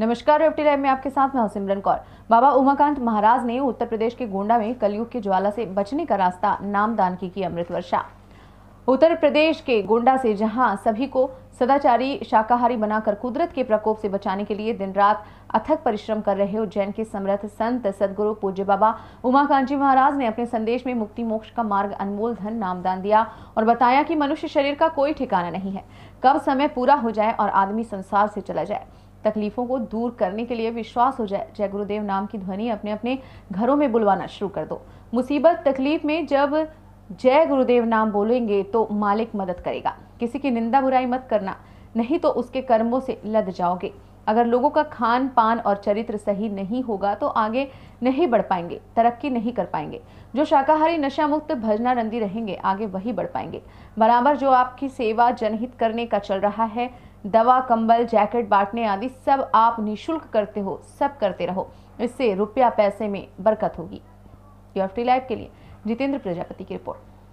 नमस्कार FT live में आपके साथ मैं हसिमरन कौर बाबा उमाकांत महाराज ने उत्तर प्रदेश के गोंडा में कलयुग की ज्वाला से बचने का रास्ता नामदान की की अमृत वर्षा उत्तर प्रदेश के गोंडा से जहां सभी को सदाचारी शाकाहारी बनाकर कुदरत के प्रकोप से बचाने के लिए दिन रात अथक परिश्रम कर रहे उज्जैन के समर्थ संत सदगुरु पूज्य बाबा उमाकांत जी महाराज ने अपने संदेश में मुक्ति मोक्ष का मार्ग अनमोल धन नामदान दिया और बताया कि मनुष्य शरीर का कोई ठिकाना नहीं है कब समय पूरा हो जाए और आदमी संसार से चला जाए तकलीफों को दूर करने के लिए विश्वास हो जाए जय गुरुदेव नाम की ध्वनि अपने अपने घरों में बुलवाना शुरू कर दो मुसीबत तकलीफ में जब जय गुरुदेव नाम बोलेंगे तो मालिक मदद करेगा किसी की निंदा बुराई मत करना नहीं तो उसके कर्मों से लद जाओगे अगर लोगों का खान पान और चरित्र सही नहीं होगा तो आगे नहीं बढ़ पाएंगे तरक्की नहीं कर पाएंगे जो शाकाहारी नशा मुक्त भजनानंदी रहेंगे आगे वही बढ़ पाएंगे बराबर जो आपकी सेवा जनहित करने का चल रहा है दवा कंबल जैकेट बांटने आदि सब आप निशुल्क करते हो सब करते रहो इससे रुपया पैसे में बरकत होगी फ्री लाइफ के लिए जितेंद्र प्रजापति की रिपोर्ट